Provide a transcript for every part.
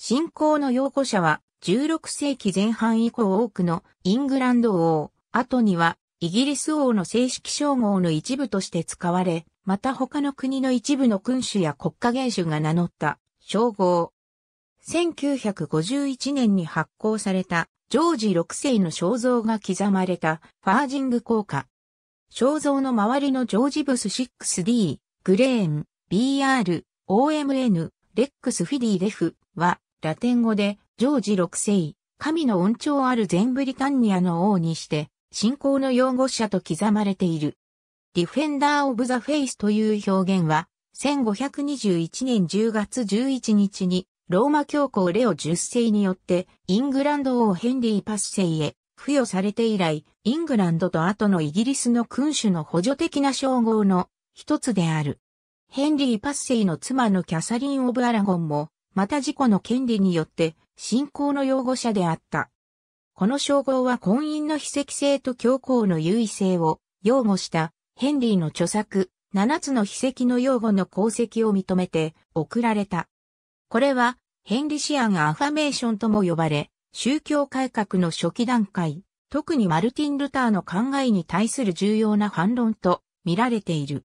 信仰の擁護者は16世紀前半以降多くのイングランド王、後にはイギリス王の正式称号の一部として使われ、また他の国の一部の君主や国家元首が名乗った称号。1951年に発行されたジョージ6世の肖像が刻まれたファージング効果。肖像の周りのジョージブス 6D、グレーン、BR、OMN、レックスフィディレフはラテン語で、ジョージ六世、神の恩寵ある全ブリタンニアの王にして、信仰の擁護者と刻まれている。ディフェンダー・オブ・ザ・フェイスという表現は、1521年10月11日に、ローマ教皇レオ10世によって、イングランド王ヘンリー・パッセイへ付与されて以来、イングランドと後のイギリスの君主の補助的な称号の一つである。ヘンリー・パッセイの妻のキャサリン・オブ・アラゴンも、また自己の権利によって信仰の擁護者であった。この称号は婚姻の非責性と教皇の優位性を擁護したヘンリーの著作、7つの非責の擁護の功績を認めて贈られた。これはヘンリシアンアファメーションとも呼ばれ、宗教改革の初期段階、特にマルティン・ルターの考えに対する重要な反論と見られている。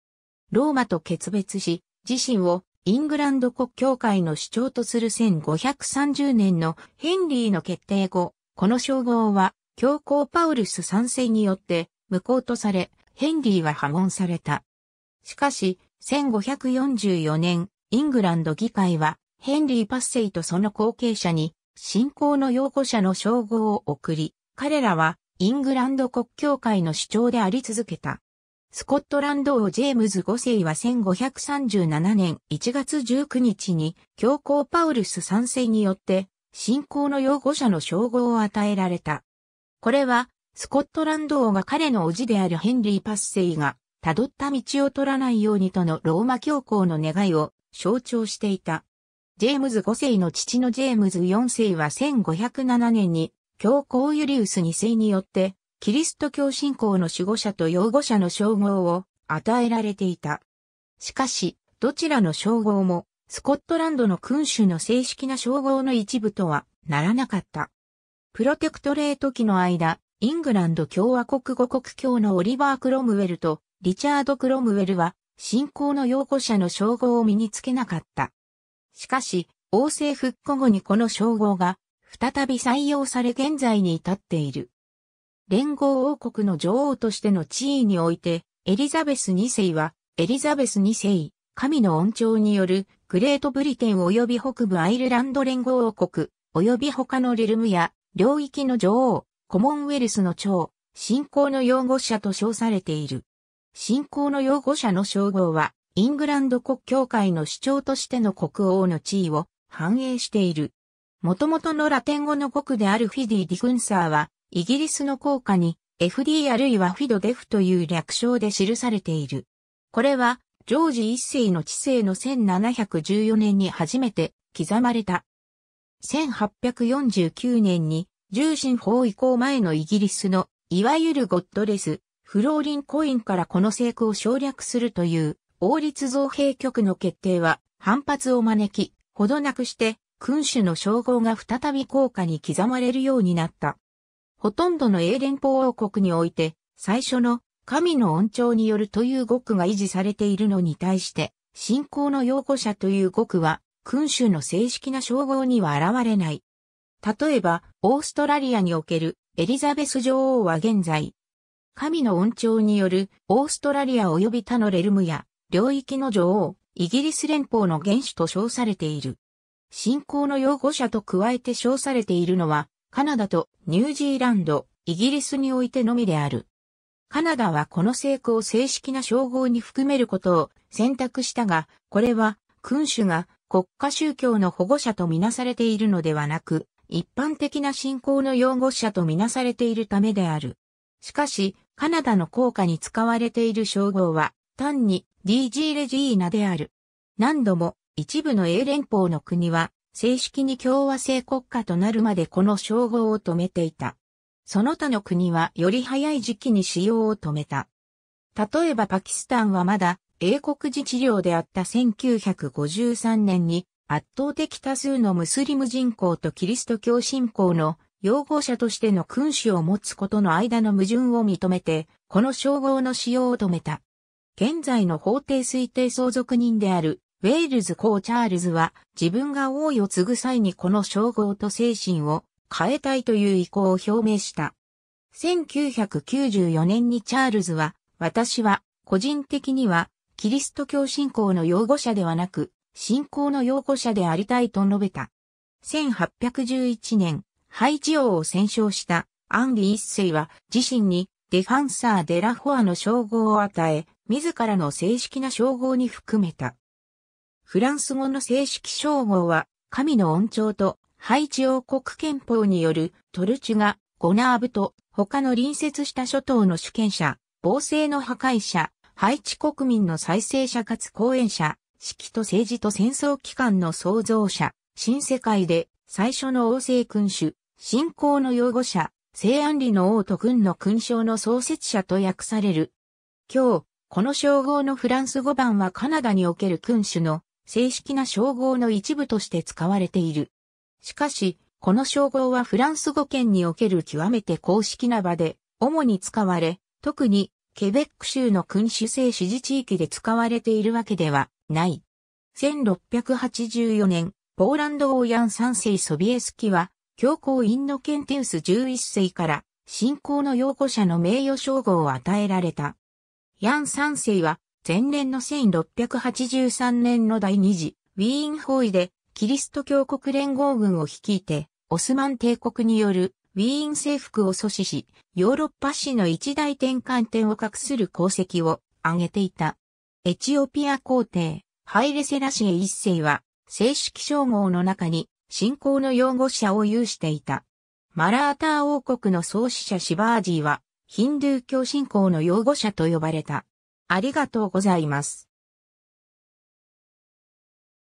ローマと決別し、自身をイングランド国教会の主張とする1530年のヘンリーの決定後、この称号は教皇パウルス賛成によって無効とされ、ヘンリーは破門された。しかし、1544年、イングランド議会は、ヘンリー・パッセイとその後継者に、信仰の擁護者の称号を送り、彼らは、イングランド国教会の主張であり続けた。スコットランド王ジェームズ5世は1537年1月19日に教皇パウルス3世によって信仰の擁護者の称号を与えられた。これはスコットランド王が彼の叔父であるヘンリー・パスセイが辿った道を取らないようにとのローマ教皇の願いを象徴していた。ジェームズ5世の父のジェームズ4世は1507年に教皇ユリウス2世によってキリスト教信仰の守護者と擁護者の称号を与えられていた。しかし、どちらの称号も、スコットランドの君主の正式な称号の一部とはならなかった。プロテクトレート期の間、イングランド共和国五国教のオリバー・クロムウェルとリチャード・クロムウェルは、信仰の擁護者の称号を身につけなかった。しかし、王政復古後にこの称号が、再び採用され現在に至っている。連合王国の女王としての地位において、エリザベス2世は、エリザベス2世、神の恩寵による、グレートブリテン及び北部アイルランド連合王国、及び他のレルムや、領域の女王、コモンウェルスの長、信仰の擁護者と称されている。信仰の擁護者の称号は、イングランド国教会の主張としての国王の地位を反映している。もともとのラテン語の国であるフィディ・ディフンサーは、イギリスの効果に FD あるいはフィドデフという略称で記されている。これは、ジョージ一世の治世の1714年に初めて刻まれた。1849年に重心法移行前のイギリスのいわゆるゴッドレス、フローリンコインからこの成功を省略するという王立造幣局の決定は反発を招き、ほどなくして君主の称号が再び効果に刻まれるようになった。ほとんどの英連邦王国において、最初の神の恩寵によるという語句が維持されているのに対して、信仰の擁護者という語句は、君主の正式な称号には現れない。例えば、オーストラリアにおけるエリザベス女王は現在、神の恩寵によるオーストラリア及び他のレルムや領域の女王、イギリス連邦の元首と称されている。信仰の擁護者と加えて称されているのは、カナダとニュージーランド、イギリスにおいてのみである。カナダはこの成功を正式な称号に含めることを選択したが、これは君主が国家宗教の保護者とみなされているのではなく、一般的な信仰の擁護者とみなされているためである。しかし、カナダの効果に使われている称号は、単に DG レジーナである。何度も一部の英連邦の国は正式に共和制国家となるまでこの称号を止めていた。その他の国はより早い時期に使用を止めた。例えばパキスタンはまだ英国自治領であった1953年に圧倒的多数のムスリム人口とキリスト教信仰の擁護者としての君主を持つことの間の矛盾を認めて、この称号の使用を止めた。現在の法定推定相続人であるウェールズ公チャールズは自分が王位を継ぐ際にこの称号と精神を変えたいという意向を表明した。1994年にチャールズは、私は個人的にはキリスト教信仰の擁護者ではなく、信仰の擁護者でありたいと述べた。1811年、ハイチ王を戦勝したアンリ一世は自身にデファンサー・デ・ラ・フォアの称号を与え、自らの正式な称号に含めた。フランス語の正式称号は、神の恩寵と、ハイチ王国憲法によるトルチュガ、ゴナーブと、他の隣接した諸島の主権者、暴政の破壊者、ハイチ国民の再生者かつ講演者、揮と政治と戦争機関の創造者、新世界で最初の王政君主、信仰の擁護者、西安理の王と軍の勲章の創設者と訳される。今日、この称号のフランス語版はカナダにおける君主の正式な称号の一部として使われている。しかし、この称号はフランス語圏における極めて公式な場で、主に使われ、特に、ケベック州の君主制支持地域で使われているわけではない。1684年、ポーランド王ヤン3世ソビエスキは、教皇インノケンテウス11世から、信仰の擁護者の名誉称号を与えられた。ヤン3世は、前年の1683年の第二次ウィーン包囲でキリスト教国連合軍を率いてオスマン帝国によるウィーン征服を阻止し、ヨーロッパ史の一大転換点を隠する功績を挙げていた。エチオピア皇帝、ハイレセラシエ一世は、正式称号の中に、信仰の擁護者を有していた。マラーター王国の創始者シバージーは、ヒンドゥー教信仰の擁護者と呼ばれた。ありがとうございます。